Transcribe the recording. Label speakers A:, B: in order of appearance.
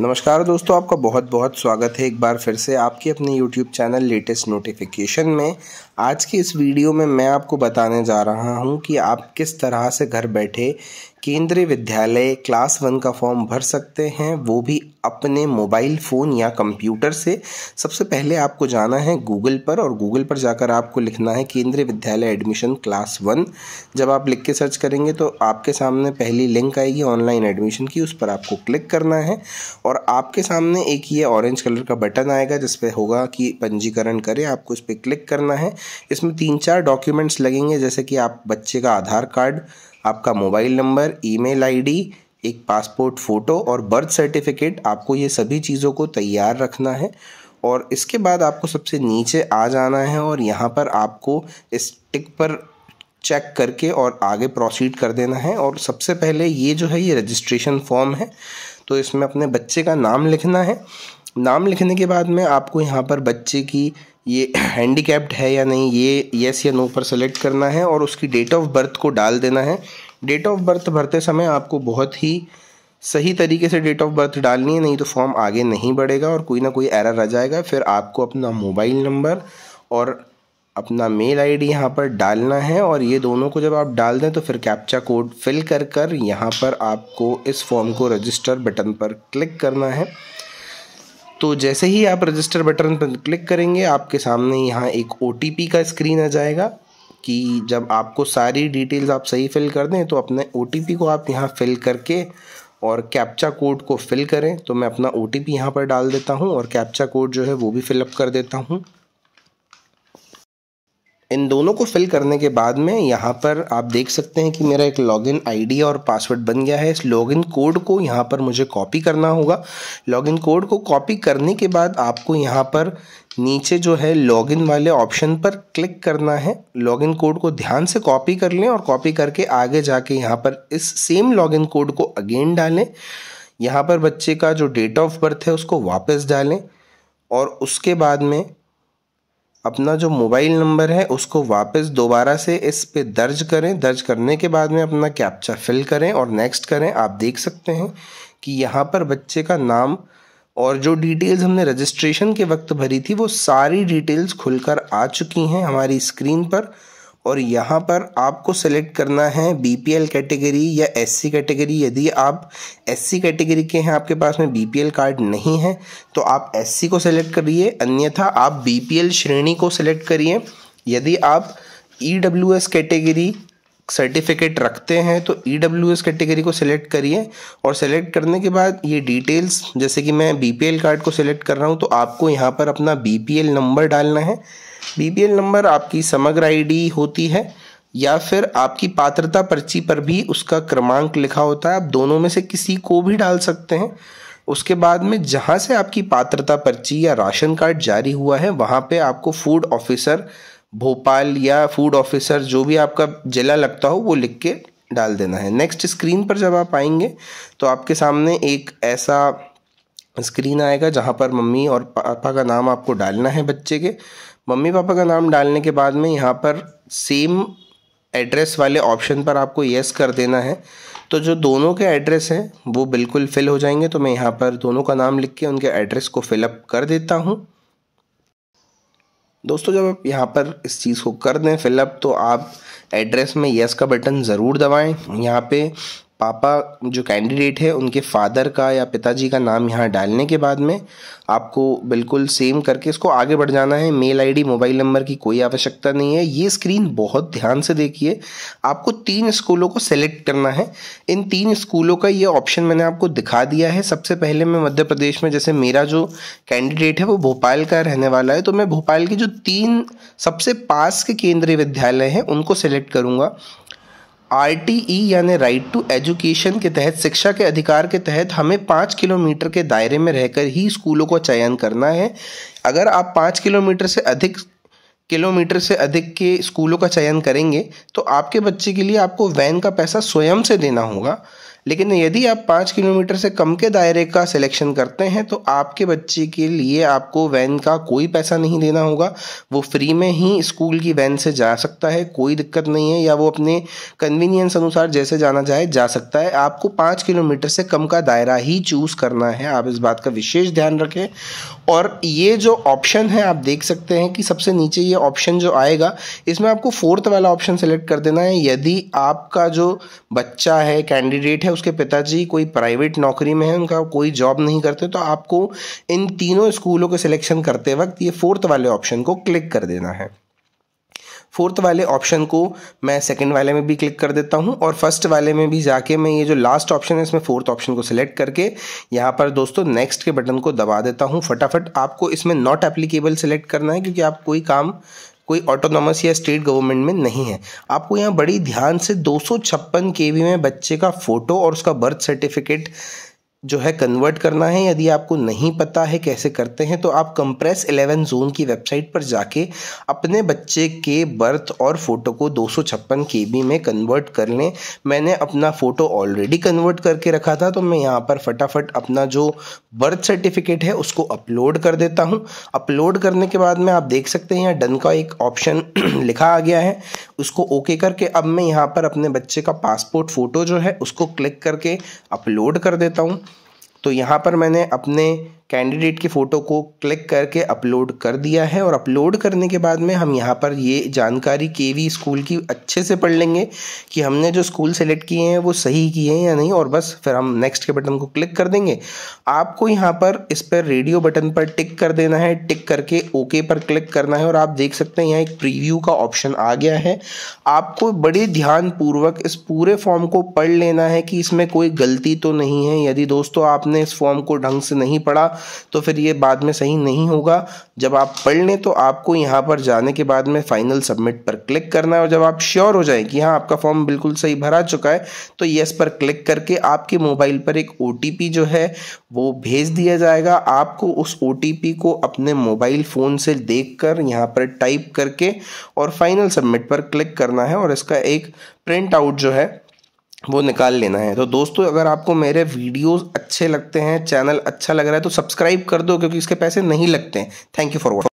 A: नमस्कार दोस्तों आपका बहुत बहुत स्वागत है एक बार फिर से आपके अपने YouTube चैनल लेटेस्ट नोटिफिकेशन में आज की इस वीडियो में मैं आपको बताने जा रहा हूं कि आप किस तरह से घर बैठे केंद्रीय विद्यालय क्लास वन का फॉर्म भर सकते हैं वो भी अपने मोबाइल फ़ोन या कंप्यूटर से सबसे पहले आपको जाना है गूगल पर और गूगल पर जाकर आपको लिखना है केंद्रीय विद्यालय एडमिशन क्लास वन जब आप लिख के सर्च करेंगे तो आपके सामने पहली लिंक आएगी ऑनलाइन एडमिशन की उस पर आपको क्लिक करना है और आपके सामने एक ये ऑरेंज कलर का बटन आएगा जिस पर होगा कि पंजीकरण करें आपको इस पर क्लिक करना है इसमें तीन चार डॉक्यूमेंट्स लगेंगे जैसे कि आप बच्चे का आधार कार्ड आपका मोबाइल नंबर ईमेल आईडी एक पासपोर्ट फ़ोटो और बर्थ सर्टिफिकेट आपको ये सभी चीज़ों को तैयार रखना है और इसके बाद आपको सबसे नीचे आ जाना है और यहाँ पर आपको इस टिक पर चेक करके और आगे प्रोसीड कर देना है और सबसे पहले ये जो है ये रजिस्ट्रेशन फॉर्म है तो इसमें अपने बच्चे का नाम लिखना है नाम लिखने के बाद में आपको यहाँ पर बच्चे की ये हैंडीकैप्ड है या नहीं ये येस या नो पर सेलेक्ट करना है और उसकी डेट ऑफ बर्थ को डाल देना है डेट ऑफ बर्थ भरते समय आपको बहुत ही सही तरीके से डेट ऑफ बर्थ डालनी है नहीं तो फॉर्म आगे नहीं बढ़ेगा और कोई ना कोई एरर आ जाएगा फिर आपको अपना मोबाइल नंबर और अपना मेल आईडी यहाँ पर डालना है और ये दोनों को जब आप डाल दें तो फिर कैप्चा कोड फिल कर कर यहाँ पर आपको इस फॉर्म को रजिस्टर बटन पर क्लिक करना है तो जैसे ही आप रजिस्टर बटन पर क्लिक करेंगे आपके सामने यहाँ एक ओ का स्क्रीन आ जाएगा कि जब आपको सारी डिटेल्स आप सही फिल कर दें तो अपने ओ को आप यहाँ फिल करके और कैप्चा कोड को फिल करें तो मैं अपना ओ टी पी यहाँ पर डाल देता हूँ और कैप्चा कोड जो है वो भी फिलअप कर देता हूँ इन दोनों को फिल करने के बाद में यहाँ पर आप देख सकते हैं कि मेरा एक लॉगिन आईडी और पासवर्ड बन गया है इस लॉगिन कोड को यहाँ पर मुझे कॉपी करना होगा लॉगिन कोड को कॉपी करने के बाद आपको यहाँ पर नीचे जो है लॉगिन वाले ऑप्शन पर क्लिक करना है लॉगिन कोड को ध्यान से कॉपी कर लें और कॉपी करके आगे जाके यहाँ पर इस सेम लॉगिन कोड को अगेन डालें यहाँ पर बच्चे का जो डेट ऑफ बर्थ है उसको वापस डालें और उसके बाद में अपना जो मोबाइल नंबर है उसको वापस दोबारा से इस पे दर्ज करें दर्ज करने के बाद में अपना कैप्चा फिल करें और नेक्स्ट करें आप देख सकते हैं कि यहाँ पर बच्चे का नाम और जो डिटेल्स हमने रजिस्ट्रेशन के वक्त भरी थी वो सारी डिटेल्स खुलकर आ चुकी हैं हमारी स्क्रीन पर और यहाँ पर आपको सेलेक्ट करना है बीपीएल कैटेगरी या एससी कैटेगरी यदि आप एससी कैटेगरी के हैं आपके पास में बीपीएल कार्ड नहीं है तो आप एससी को सेलेक्ट करिए अन्यथा आप बीपीएल श्रेणी को सेलेक्ट करिए यदि आप ईडब्ल्यूएस कैटेगरी सर्टिफिकेट रखते हैं तो ई डब्ल्यू एस कैटेगरी को सेलेक्ट करिए और सेलेक्ट करने के बाद ये डिटेल्स जैसे कि मैं बी पी एल कार्ड को सिलेक्ट कर रहा हूँ तो आपको यहाँ पर अपना बी पी एल नंबर डालना है बी नंबर आपकी समग्र आईडी होती है या फिर आपकी पात्रता पर्ची पर भी उसका क्रमांक लिखा होता है आप दोनों में से किसी को भी डाल सकते हैं उसके बाद में जहाँ से आपकी पात्रता पर्ची या राशन कार्ड जारी हुआ है वहाँ पे आपको फूड ऑफिसर भोपाल या फूड ऑफिसर जो भी आपका जिला लगता हो वो लिख के डाल देना है नेक्स्ट स्क्रीन पर जब आप आएंगे तो आपके सामने एक ऐसा स्क्रीन आएगा जहाँ पर मम्मी और पापा का नाम आपको डालना है बच्चे के मम्मी पापा का नाम डालने के बाद में यहाँ पर सेम एड्रेस वाले ऑप्शन पर आपको येस कर देना है तो जो दोनों के एड्रेस हैं वो बिल्कुल फिल हो जाएंगे तो मैं यहाँ पर दोनों का नाम लिख के उनके एड्रेस को फिलअप कर देता हूँ दोस्तों जब आप यहाँ पर इस चीज़ को कर दें फिलअप तो आप एड्रेस में यस का बटन ज़रूर दबाएं यहाँ पे पापा जो कैंडिडेट है उनके फादर का या पिताजी का नाम यहाँ डालने के बाद में आपको बिल्कुल सेम करके इसको आगे बढ़ जाना है मेल आईडी मोबाइल नंबर की कोई आवश्यकता नहीं है ये स्क्रीन बहुत ध्यान से देखिए आपको तीन स्कूलों को सेलेक्ट करना है इन तीन स्कूलों का ये ऑप्शन मैंने आपको दिखा दिया है सबसे पहले मैं मध्य प्रदेश में जैसे मेरा जो कैंडिडेट है वो भोपाल का रहने वाला है तो मैं भोपाल के जो तीन सबसे पास के केंद्रीय विद्यालय हैं उनको सेलेक्ट करूँगा ई यानी राइट टू एजुकेशन के तहत शिक्षा के अधिकार के तहत हमें पाँच किलोमीटर के दायरे में रहकर ही स्कूलों का चयन करना है अगर आप पाँच किलोमीटर से अधिक किलोमीटर से अधिक के स्कूलों का चयन करेंगे तो आपके बच्चे के लिए आपको वैन का पैसा स्वयं से देना होगा लेकिन यदि आप पाँच किलोमीटर से कम के दायरे का सिलेक्शन करते हैं तो आपके बच्चे के लिए आपको वैन का कोई पैसा नहीं देना होगा वो फ्री में ही स्कूल की वैन से जा सकता है कोई दिक्कत नहीं है या वो अपने कन्वीनियंस अनुसार जैसे जाना चाहे जा सकता है आपको पाँच किलोमीटर से कम का दायरा ही चूज़ करना है आप इस बात का विशेष ध्यान रखें और ये जो ऑप्शन है आप देख सकते हैं कि सबसे नीचे ये ऑप्शन जो आएगा इसमें आपको फोर्थ वाला ऑप्शन सेलेक्ट कर देना है यदि आपका जो बच्चा है कैंडिडेट है है उसके पिताजी कोई प्राइवेट नौकरी में है उनका कोई जॉब नहीं करते तो आपको इन तीनों स्कूलों के सिलेक्शन करते वक्त ये फोर्थ वाले ऑप्शन को क्लिक कर देना है फोर्थ वाले ऑप्शन को मैं सेकंड वाले में भी क्लिक कर देता हूं और फर्स्ट वाले में भी जाके मैं ये जो लास्ट ऑप्शन है इसमें फोर्थ ऑप्शन को सिलेक्ट करके यहां पर दोस्तों नेक्स्ट के बटन को दबा देता हूं फटाफट आपको इसमें नॉट एप्लीकेबल सिलेक्ट करना है क्योंकि आप कोई काम कोई ऑटोनॉमस या स्टेट गवर्नमेंट में नहीं है आपको यहाँ बड़ी ध्यान से दो सौ में बच्चे का फ़ोटो और उसका बर्थ सर्टिफिकेट जो है कन्वर्ट करना है यदि आपको नहीं पता है कैसे करते हैं तो आप कंप्रेस 11 जोन की वेबसाइट पर जाके अपने बच्चे के बर्थ और फोटो को दो सौ में कन्वर्ट कर लें मैंने अपना फ़ोटो ऑलरेडी कन्वर्ट करके रखा था तो मैं यहाँ पर फटाफट अपना जो बर्थ सर्टिफिकेट है उसको अपलोड कर देता हूँ अपलोड करने के बाद में आप देख सकते हैं यहाँ डन का एक ऑप्शन लिखा आ गया है उसको ओके करके अब मैं यहाँ पर अपने बच्चे का पासपोर्ट फ़ोटो जो है उसको क्लिक करके अपलोड कर देता हूँ तो यहाँ पर मैंने अपने कैंडिडेट की फ़ोटो को क्लिक करके अपलोड कर दिया है और अपलोड करने के बाद में हम यहाँ पर ये जानकारी केवी स्कूल की अच्छे से पढ़ लेंगे कि हमने जो स्कूल सेलेक्ट किए हैं वो सही किए हैं या नहीं और बस फिर हम नेक्स्ट के बटन को क्लिक कर देंगे आपको यहाँ पर इस पर रेडियो बटन पर टिक कर देना है टिक करके ओके पर क्लिक करना है और आप देख सकते हैं यहाँ एक प्रीव्यू का ऑप्शन आ गया है आपको बड़े ध्यानपूर्वक इस पूरे फॉर्म को पढ़ लेना है कि इसमें कोई गलती तो नहीं है यदि दोस्तों आपने इस फॉर्म को ढंग से नहीं पढ़ा तो फिर ये बाद में सही नहीं होगा जब आप पढ़ लें तो आपको यहाँ पर जाने के बाद में फाइनल सबमिट पर क्लिक करना है और जब आप श्योर हो जाए कि हाँ आपका फॉर्म बिल्कुल सही भरा चुका है तो येस पर क्लिक करके आपके मोबाइल पर एक ओ जो है वो भेज दिया जाएगा आपको उस ओ को अपने मोबाइल फ़ोन से देख कर यहाँ पर टाइप करके और फाइनल सबमिट पर क्लिक करना है और इसका एक प्रिंट आउट जो है वो निकाल लेना है तो दोस्तों अगर आपको मेरे वीडियोस अच्छे लगते हैं चैनल अच्छा लग रहा है तो सब्सक्राइब कर दो क्योंकि इसके पैसे नहीं लगते हैं थैंक यू फॉर वॉचिंग